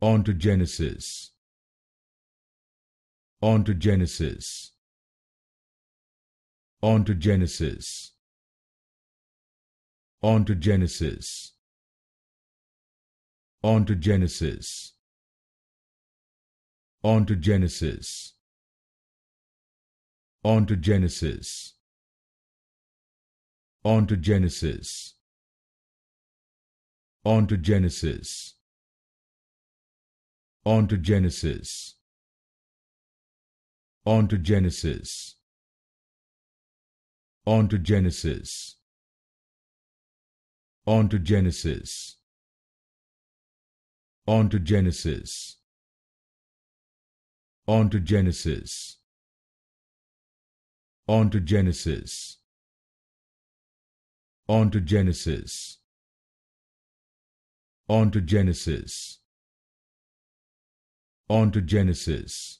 On to Genesis. On to Genesis. On to Genesis. On to Genesis. On to Genesis. On to Genesis. On to Genesis. On to Genesis. On to Genesis. On to Genesis. On to Genesis. On to Genesis. On to Genesis. On to Genesis. On to Genesis. On to Genesis. On to Genesis. On to Genesis on to Genesis.